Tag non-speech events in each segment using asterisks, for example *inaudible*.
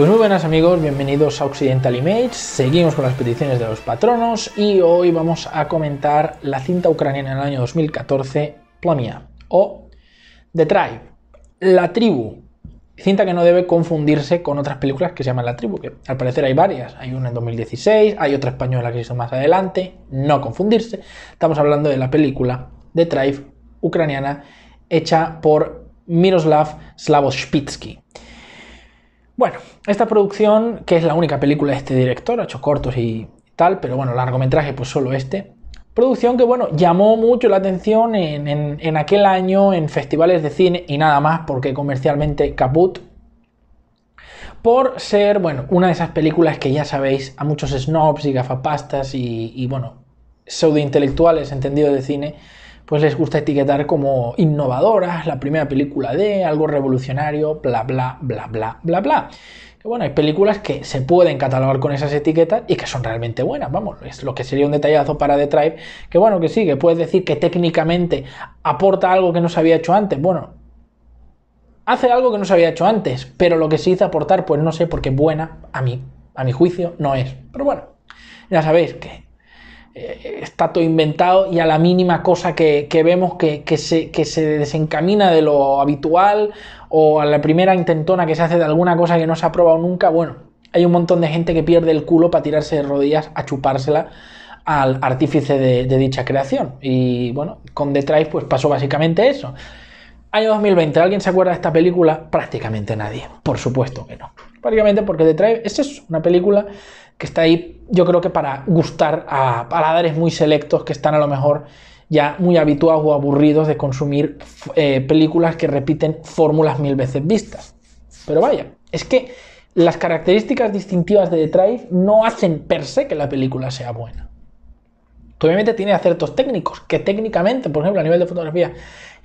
Pues muy buenas amigos, bienvenidos a Occidental Image. Seguimos con las peticiones de los patronos y hoy vamos a comentar la cinta ucraniana del año 2014, Plomia, o The Tribe, La Tribu. Cinta que no debe confundirse con otras películas que se llaman La Tribu, que al parecer hay varias. Hay una en 2016, hay otra española que se hizo más adelante. No confundirse. Estamos hablando de la película The Tribe ucraniana hecha por Miroslav Slavoshpitsky. Bueno, esta producción, que es la única película de este director, ha hecho cortos y tal, pero bueno, largometraje pues solo este. Producción que bueno, llamó mucho la atención en, aquel año en festivales de cine y nada más porque comercialmente caput, por ser, bueno, una de esas películas que ya sabéis, a muchos snobs y gafapastas y, bueno, pseudo intelectuales, entendidos de cine, pues les gusta etiquetar como innovadoras, la primera película de algo revolucionario, bla, bla, bla, bla, bla, bla. que bueno, hay películas que se pueden catalogar con esas etiquetas y que son realmente buenas, vamos, es lo que sería un detallazo para The Tribe, que bueno, que sí, que puedes decir que técnicamente aporta algo que no se había hecho antes, bueno, hace algo que no se había hecho antes, pero lo que se hizo aportar, pues no sé, porque buena, a mí, a mi juicio, no es. Pero bueno, ya sabéis que eh, está todo inventado y a la mínima cosa que, vemos que, se, que, se, desencamina de lo habitual o a la primera intentona que se hace de alguna cosa que no se ha probado nunca, bueno, hay un montón de gente que pierde el culo para tirarse de rodillas a chupársela al artífice de, dicha creación. Y bueno, con The pues pasó básicamente eso. Año 2020, ¿alguien se acuerda de esta película? Prácticamente nadie, por supuesto que no. Prácticamente porque The esta es una película que está ahí, yo creo que para gustar a paladares muy selectos que están a lo mejor ya muy habituados o aburridos de consumir eh, películas que repiten fórmulas mil veces vistas. Pero vaya, es que las características distintivas de The Drive no hacen per se que la película sea buena. obviamente tiene acertos técnicos, que técnicamente, por ejemplo, a nivel de fotografía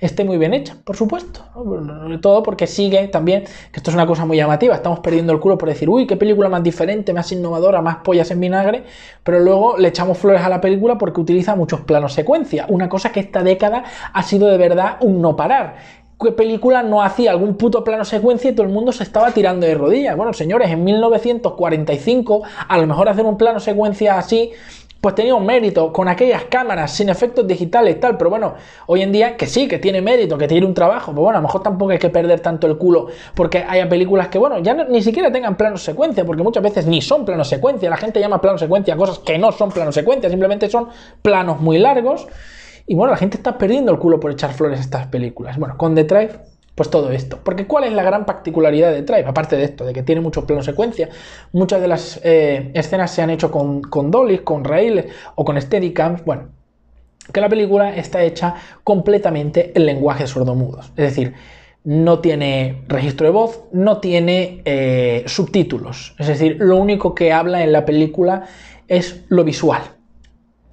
esté muy bien hecha, por supuesto. sobre Todo porque sigue también, que esto es una cosa muy llamativa, estamos perdiendo el culo por decir, uy, qué película más diferente, más innovadora, más pollas en vinagre, pero luego le echamos flores a la película porque utiliza muchos planos secuencia. Una cosa que esta década ha sido de verdad un no parar. ¿Qué película no hacía algún puto plano secuencia y todo el mundo se estaba tirando de rodillas? Bueno, señores, en 1945 a lo mejor hacer un plano secuencia así pues tenía un mérito con aquellas cámaras sin efectos digitales y tal, pero bueno, hoy en día que sí, que tiene mérito, que tiene un trabajo, pues bueno, a lo mejor tampoco hay que perder tanto el culo porque haya películas que, bueno, ya ni siquiera tengan planos secuencia, porque muchas veces ni son planos secuencia, la gente llama plano secuencia cosas que no son planos secuencia, simplemente son planos muy largos. Y bueno, la gente está perdiendo el culo por echar flores a estas películas. Bueno, con The Drive pues todo esto. Porque ¿cuál es la gran particularidad de Drive? Aparte de esto, de que tiene mucho plano secuencia, muchas de las eh, escenas se han hecho con, Dolly, con raíles o con steadicams, bueno, que la película está hecha completamente en lenguaje sordomudos. Es decir, no tiene registro de voz, no tiene eh, subtítulos. Es decir, lo único que habla en la película es lo visual.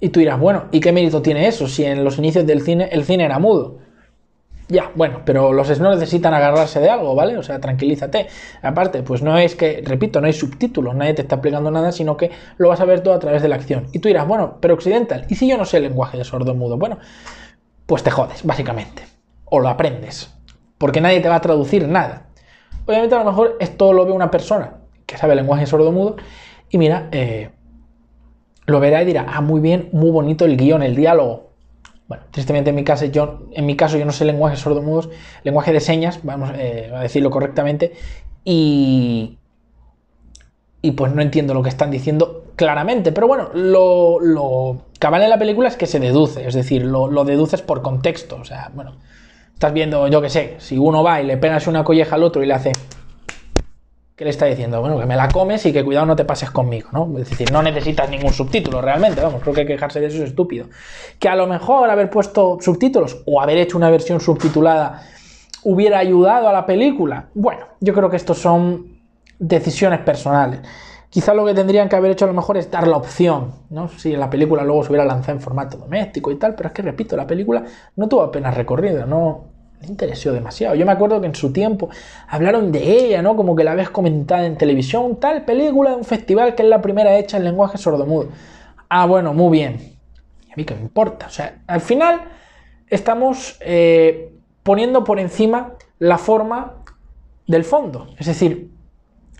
Y tú dirás, bueno, ¿y qué mérito tiene eso si en los inicios del cine el cine era mudo? Ya, bueno, pero los no necesitan agarrarse de algo, ¿vale? O sea, tranquilízate. Aparte, pues no es que, repito, no hay subtítulos, nadie te está explicando nada, sino que lo vas a ver todo a través de la acción. Y tú dirás, bueno, pero Occidental, ¿y si yo no sé el lenguaje de sordo mudo? Bueno, pues te jodes, básicamente. O lo aprendes, porque nadie te va a traducir nada. Obviamente, a lo mejor esto lo ve una persona que sabe el lenguaje sordo mudo y mira, eh, lo verá y dirá, ah, muy bien, muy bonito el guión, el diálogo. Bueno, tristemente en mi, caso, yo, en mi caso yo no sé lenguaje sordomudos, lenguaje de señas, vamos eh, a decirlo correctamente, y, y pues no entiendo lo que están diciendo claramente. Pero bueno, lo, lo cabal en la película es que se deduce, es decir, lo, lo, deduces por contexto. O sea, bueno, estás viendo, yo qué sé, si uno va y le pegas una colleja al otro y le hace que le está diciendo, bueno, que me la comes y que cuidado no te pases conmigo, ¿no? Es decir, no necesitas ningún subtítulo realmente, vamos, creo que quejarse de eso es estúpido. Que a lo mejor haber puesto subtítulos o haber hecho una versión subtitulada hubiera ayudado a la película. Bueno, yo creo que estos son decisiones personales. Quizá lo que tendrían que haber hecho a lo mejor es dar la opción, ¿no? Si la película luego se hubiera lanzado en formato doméstico y tal, pero es que repito, la película no tuvo apenas recorrido, no, me demasiado. Yo me acuerdo que en su tiempo hablaron de ella, ¿no? Como que la ves comentada en televisión, tal película de un festival que es la primera hecha en lenguaje sordomudo. Ah, bueno, muy bien. ¿Y A mí que me importa. O sea, al final estamos eh, poniendo por encima la forma del fondo. Es decir,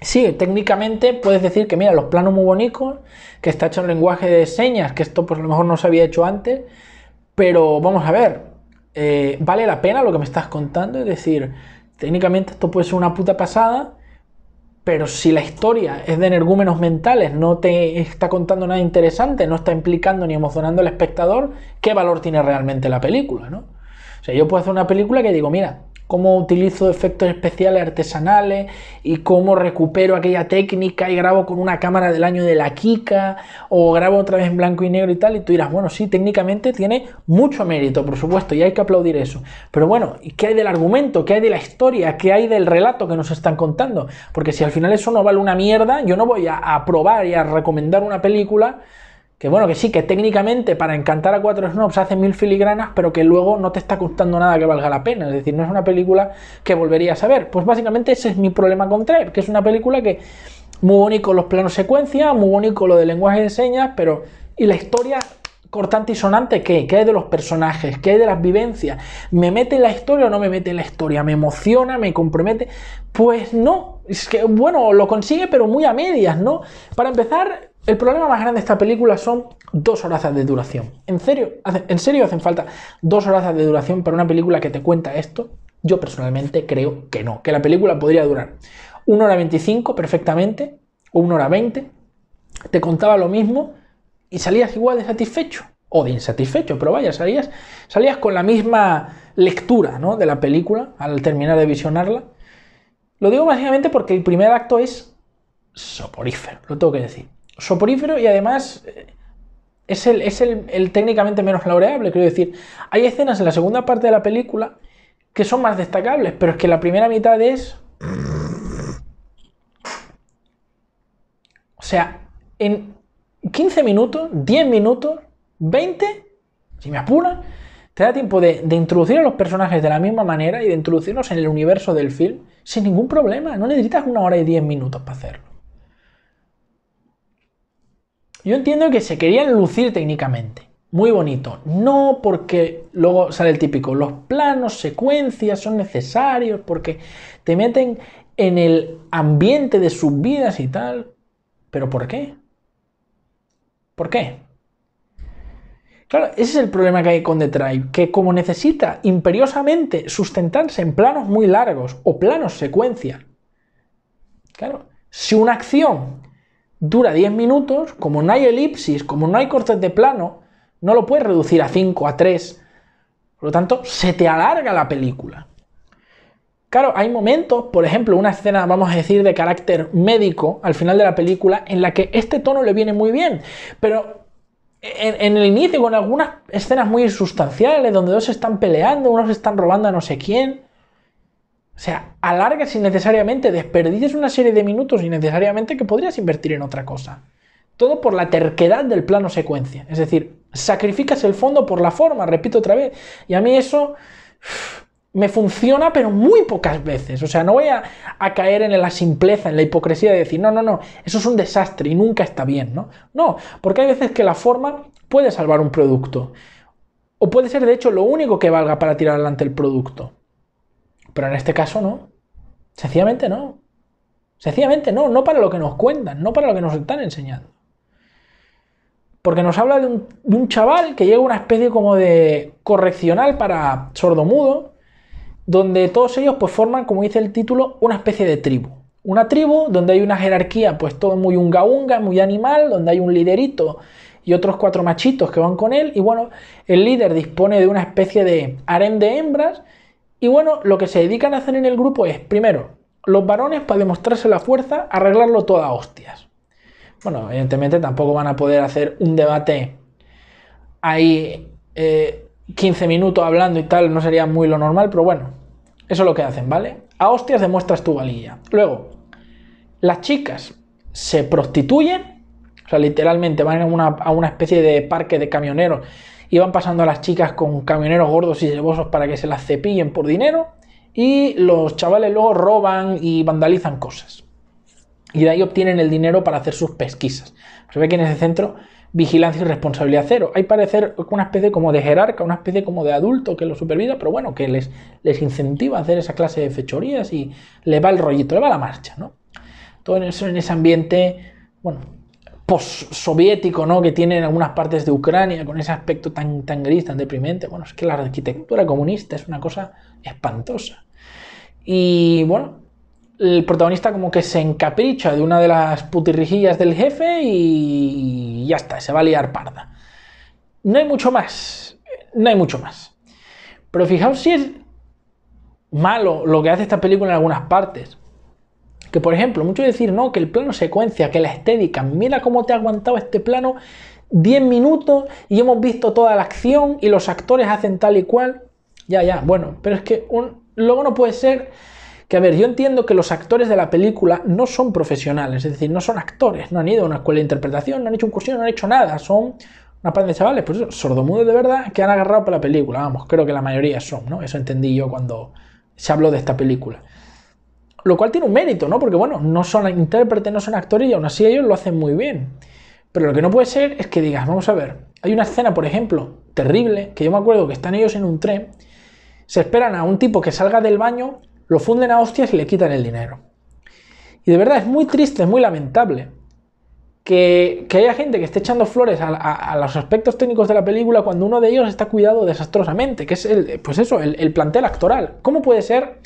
sí, técnicamente puedes decir que mira, los planos muy bonitos, que está hecho en lenguaje de señas, que esto pues a lo mejor no se había hecho antes, pero vamos a ver, eh, vale la pena lo que me estás contando, es decir, técnicamente esto puede ser una puta pasada, pero si la historia es de energúmenos mentales, no te está contando nada interesante, no está implicando ni emocionando al espectador, ¿qué valor tiene realmente la película? ¿no? O sea, yo puedo hacer una película que digo, mira, cómo utilizo efectos especiales artesanales y cómo recupero aquella técnica y grabo con una cámara del año de la Kika o grabo otra vez en blanco y negro y tal. Y tú dirás, bueno, sí, técnicamente tiene mucho mérito, por supuesto, y hay que aplaudir eso. Pero bueno, ¿y ¿qué hay del argumento? ¿Qué hay de la historia? ¿Qué hay del relato que nos están contando? Porque si al final eso no vale una mierda, yo no voy a aprobar y a recomendar una película que bueno, que sí, que técnicamente para encantar a cuatro snobs hace mil filigranas, pero que luego no te está costando nada que valga la pena. Es decir, no es una película que volverías a ver. Pues básicamente ese es mi problema con Trev, que es una película que muy bonito los planos secuencia, muy bonito lo de lenguaje de señas, pero. Y la historia cortante y sonante qué? ¿Qué hay de los personajes? ¿Qué hay de las vivencias? ¿Me mete en la historia o no me mete en la historia? ¿Me emociona? ¿Me compromete? Pues no. Es que, bueno, lo consigue, pero muy a medias, ¿no? Para empezar, el problema más grande de esta película son dos horas de duración. ¿En serio? ¿En serio hacen falta dos horas de duración para una película que te cuenta esto? Yo personalmente creo que no, que la película podría durar una hora 25 perfectamente, o 1 hora 20, te contaba lo mismo, y salías igual de satisfecho o de insatisfecho, pero vaya, salías, salías con la misma lectura de la película al terminar de visionarla. Lo digo básicamente porque el primer acto es soporífero, lo tengo que decir. Soporífero y además eh, es, el, el técnicamente menos laureable, quiero decir. Hay escenas en la segunda parte de la película que son más destacables, pero es que la primera mitad es... *clears throat* O sea, en, 15 minutos, 10 minutos, 20, si me apuras, te da tiempo de, de, introducir a los personajes de la misma manera y de introducirlos en el universo del film sin ningún problema. No necesitas una hora y 10 minutos para hacerlo. Yo entiendo que se querían lucir técnicamente. Muy bonito. No porque luego sale el típico. Los planos, secuencias son necesarios porque te meten en el ambiente de sus vidas y tal. ¿Pero por qué? ¿Por qué? Claro, ese es el problema que hay con The Tribe, que como necesita imperiosamente sustentarse en planos muy largos o planos secuencia, claro, si una acción dura 10 minutos, como no hay elipsis, como no hay cortes de plano, no lo puedes reducir a 5, a 3. Por lo tanto, se te alarga la película. Claro, hay momentos, por ejemplo, una escena, vamos a decir, de carácter médico al final de la película, en la que este tono le viene muy bien, pero en, el inicio, con algunas escenas muy sustanciales, donde dos están peleando, unos están robando a no sé quién. O sea, alargas innecesariamente, desperdices una serie de minutos innecesariamente que podrías invertir en otra cosa. Todo por la terquedad del plano secuencia. Es decir, sacrificas el fondo por la forma, repito otra vez. Y a mí eso me funciona, pero muy pocas veces. O sea, no voy a, caer en la simpleza, en la hipocresía de decir, no, no, no, eso es un desastre y nunca está bien, ¿no? No, porque hay veces que la forma puede salvar un producto. O puede ser, de hecho, lo único que valga para tirar adelante el producto. Pero en este caso no. Sencillamente no. Sencillamente no, no para lo que nos cuentan, no para lo que nos están enseñando. Porque nos habla de un, de un chaval que llega a una especie como de correccional para sordomudo, donde todos ellos pues forman, como dice el título, una especie de tribu. Una tribu donde hay una jerarquía, pues todo muy unga unga, muy animal, donde hay un liderito y otros cuatro machitos que van con él. Y bueno, el líder dispone de una especie de harem de hembras. Y bueno, lo que se dedican a hacer en el grupo es, primero, los varones para demostrarse la fuerza, arreglarlo todo a hostias. Bueno, evidentemente tampoco van a poder hacer un debate ahí eh, 15 minutos hablando y tal, no sería muy lo normal, pero bueno, eso es lo que hacen, ¿vale? A hostias demuestras tu valía. Luego, las chicas se prostituyen, o sea, literalmente van a una, especie de parque de camioneros y van pasando a las chicas con camioneros gordos y cebosos para que se las cepillen por dinero y los chavales luego roban y vandalizan cosas. Y de ahí obtienen el dinero para hacer sus pesquisas. Se ve que en ese centro vigilancia y responsabilidad cero. Hay parecer una especie como de jerarca, una especie como de adulto que lo supervisa, pero bueno, que les, les incentiva a hacer esa clase de fechorías y le va el rollito, le va la marcha, ¿no? Todo eso en ese ambiente, bueno, post-soviético, ¿no? Que tiene en algunas partes de Ucrania, con ese aspecto tan, tan gris, tan deprimente. Bueno, es que la arquitectura comunista es una cosa espantosa. Y bueno, el protagonista como que se encapricha de una de las putirrijillas del jefe y ya está, se va a liar parda. No hay mucho más, no hay mucho más. Pero fijaos si es malo lo que hace esta película en algunas partes. Que por ejemplo, mucho decir, no, que el plano secuencia, que la estética, mira cómo te ha aguantado este plano 10 minutos y hemos visto toda la acción y los actores hacen tal y cual. Ya, ya, bueno, pero es que luego no puede ser que a ver, yo entiendo que los actores de la película no son profesionales, es decir, no son actores, no han ido a una escuela de interpretación, no han hecho un curso no han hecho nada, son una par de chavales, pues eso, sordomudos de verdad, que han agarrado para la película, vamos, creo que la mayoría son, ¿no? Eso entendí yo cuando se habló de esta película. Lo cual tiene un mérito, ¿no? Porque bueno, no son intérpretes, no son actores y aún así ellos lo hacen muy bien. Pero lo que no puede ser es que digas, vamos a ver, hay una escena, por ejemplo, terrible, que yo me acuerdo que están ellos en un tren, se esperan a un tipo que salga del baño lo funden a hostias y le quitan el dinero. Y de verdad es muy triste, es muy lamentable que, haya gente que esté echando flores a, los aspectos técnicos de la película cuando uno de ellos está cuidado desastrosamente, que es el, pues eso, el, el plantel actoral. ¿Cómo puede ser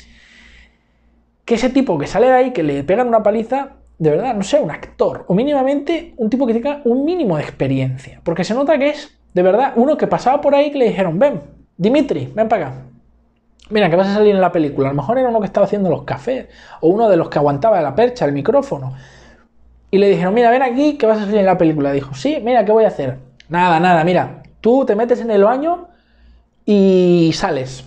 que ese tipo que sale de ahí, que le pegan una paliza, de verdad, no sea un actor, o mínimamente un tipo que tenga un mínimo de experiencia. Porque se nota que es, de verdad, uno que pasaba por ahí que le dijeron, ven, Dimitri, ven para acá. Mira, que vas a salir en la película. A lo mejor era uno que estaba haciendo los cafés o uno de los que aguantaba la percha, el micrófono. Y le dijeron, mira, ven aquí, que vas a salir en la película. Dijo, sí, mira, ¿qué voy a hacer? Nada, nada, mira, tú te metes en el baño y sales.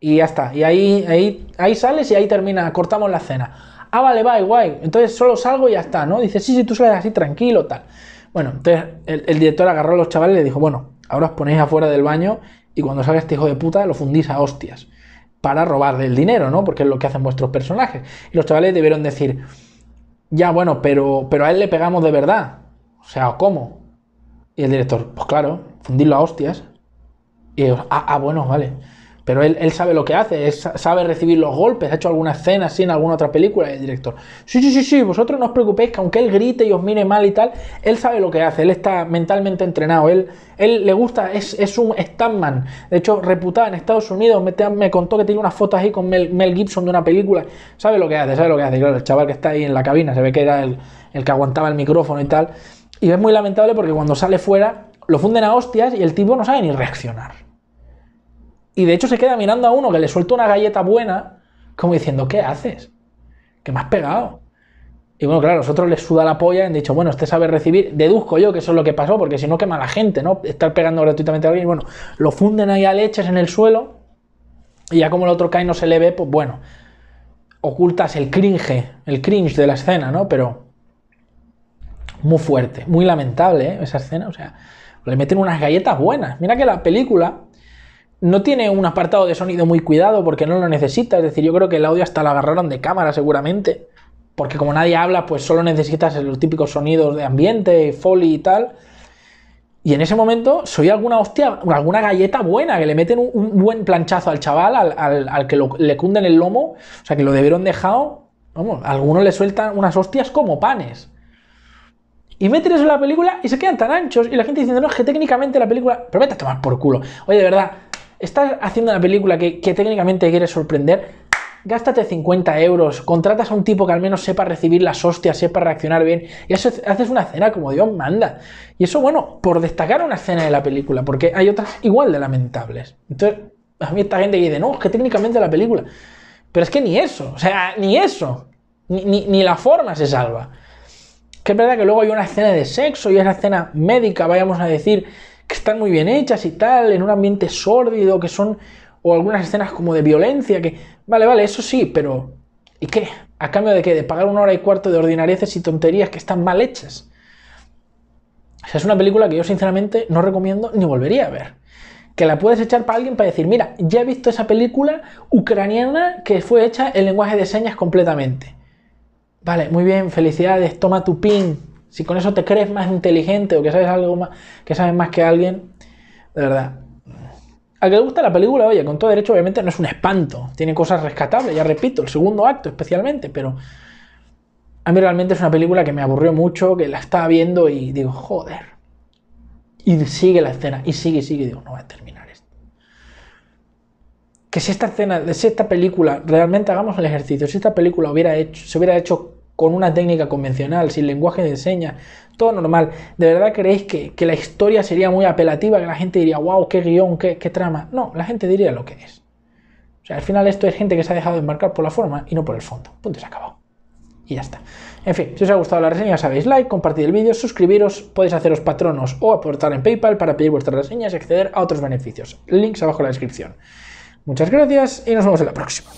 Y ya está. Y ahí, ahí, sales y ahí termina, cortamos la cena. Ah, vale, va, guay. Entonces solo salgo y ya está, ¿no? Dice, sí, sí, tú sales así tranquilo, tal. Bueno, entonces el, el director agarró a los chavales y le dijo, bueno, ahora os ponéis afuera del baño y cuando salga este hijo de puta lo fundís a hostias para robar el dinero, ¿no? Porque es lo que hacen vuestros personajes. Y los chavales debieron decir, ya bueno, pero, pero a él le pegamos de verdad. O sea, ¿cómo? Y el director, pues claro, fundirlo a hostias. Y ellos, ah, ah bueno, vale. Pero él, sabe lo que hace, sabe recibir los golpes, ha hecho alguna escena así en alguna otra película. Y el director, sí, sí, sí, sí, vosotros no os preocupéis, que aunque él grite y os mire mal y tal, él sabe lo que hace, él está mentalmente entrenado, él, él le gusta, es, un stuntman. De hecho, reputado en Estados Unidos, me, contó que tiene unas fotos ahí con Mel, Gibson de una película, sabe lo que hace, sabe lo que hace. claro, el chaval que está ahí en la cabina, se ve que era el que aguantaba el micrófono y tal. Y es muy lamentable porque cuando sale fuera, lo funden a hostias y el tipo no sabe ni reaccionar. Y de hecho se queda mirando a uno que le suelta una galleta buena, como diciendo, ¿qué haces? ¿Qué me has pegado? Y bueno, claro, a otros les suda la polla, han dicho, bueno, usted sabe recibir, deduzco yo que eso es lo que pasó, porque si no, quema la gente, ¿no? Estar pegando gratuitamente a alguien, bueno, lo funden ahí a leches en el suelo, y ya como el otro cae y no se le ve, pues bueno, ocultas el cringe, el cringe de la escena, ¿no? Pero muy fuerte, muy lamentable, ¿eh? Esa escena, o sea, le meten unas galletas buenas. Mira que la película no tiene un apartado de sonido muy cuidado porque no lo necesita. Es decir, yo creo que el audio hasta lo agarraron de cámara seguramente. Porque como nadie habla, pues solo necesitas los típicos sonidos de ambiente, foley y tal. Y en ese momento soy alguna hostia, alguna galleta buena, que le meten un, buen planchazo al chaval, al, que le cunden el lomo. O sea, que lo debieron dejado. Vamos, algunos le sueltan unas hostias como panes. Y meten eso en la película y se quedan tan anchos. Y la gente diciendo, no, es que técnicamente la película. Pero vete a tomar por culo. Oye, de verdad, Estás haciendo una película que, técnicamente quieres sorprender, gástate 50 euros, contratas a un tipo que al menos sepa recibir las hostias, sepa reaccionar bien, y eso, haces una escena como Dios manda. Y eso, bueno, por destacar una escena de la película, porque hay otras igual de lamentables. Entonces, a mí esta gente dice, no, es que técnicamente la película. Pero es que ni eso, o sea, ni eso, ni, ni la forma se salva. Que es verdad que luego hay una escena de sexo y una escena médica, vayamos a decir, que están muy bien hechas y tal, en un ambiente sórdido, que son, o algunas escenas como de violencia, que, vale, vale, eso sí, pero ¿y qué? ¿A cambio de qué? De pagar una hora y cuarto de ordinareces y tonterías que están mal hechas. O sea, es una película que yo sinceramente no recomiendo ni volvería a ver. Que la puedes echar para alguien para decir, mira, ya he visto esa película ucraniana que fue hecha en lenguaje de señas completamente. Vale, muy bien, felicidades, toma tu pin, si con eso te crees más inteligente o que sabes algo más, que sabes más que alguien, de verdad. a que le gusta la película, oye, con todo derecho, obviamente no es un espanto. Tiene cosas rescatables, ya repito, el segundo acto especialmente, pero a mí realmente es una película que me aburrió mucho, que la estaba viendo y digo, joder. Y sigue la escena, y sigue, y sigue, y digo, no va a terminar esto. Que si esta escena, si esta película, realmente hagamos el ejercicio, si esta película hubiera hecho, se hubiera hecho con una técnica convencional, sin lenguaje de señas, todo normal. ¿De verdad creéis que, la historia sería muy apelativa, que la gente diría, wow, qué guión, qué, trama? No, la gente diría lo que es. O sea, al final esto es gente que se ha dejado embarcar por la forma y no por el fondo. Punto, se acabado. Y ya está. En fin, si os ha gustado la reseña, sabéis like, compartir el vídeo, suscribiros, podéis haceros patronos o aportar en PayPal para pedir vuestras reseñas y acceder a otros beneficios. Links abajo en la descripción. Muchas gracias y nos vemos en la próxima.